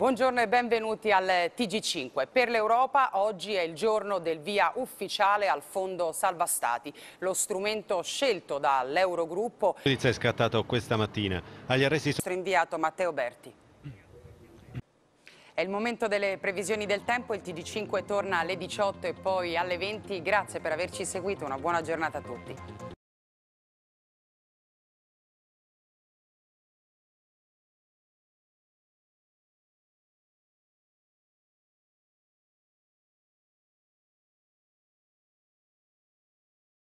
Buongiorno e benvenuti al TG5. Per l'Europa oggi è il giorno del via ufficiale al Fondo Salva Stati, lo strumento scelto dall'Eurogruppo. Il giudizio è scattato questa mattina. Agli arresti sono inviato Matteo Berti. È il momento delle previsioni del tempo, il TG5 torna alle 18 e poi alle 20. Grazie per averci seguito, una buona giornata a tutti.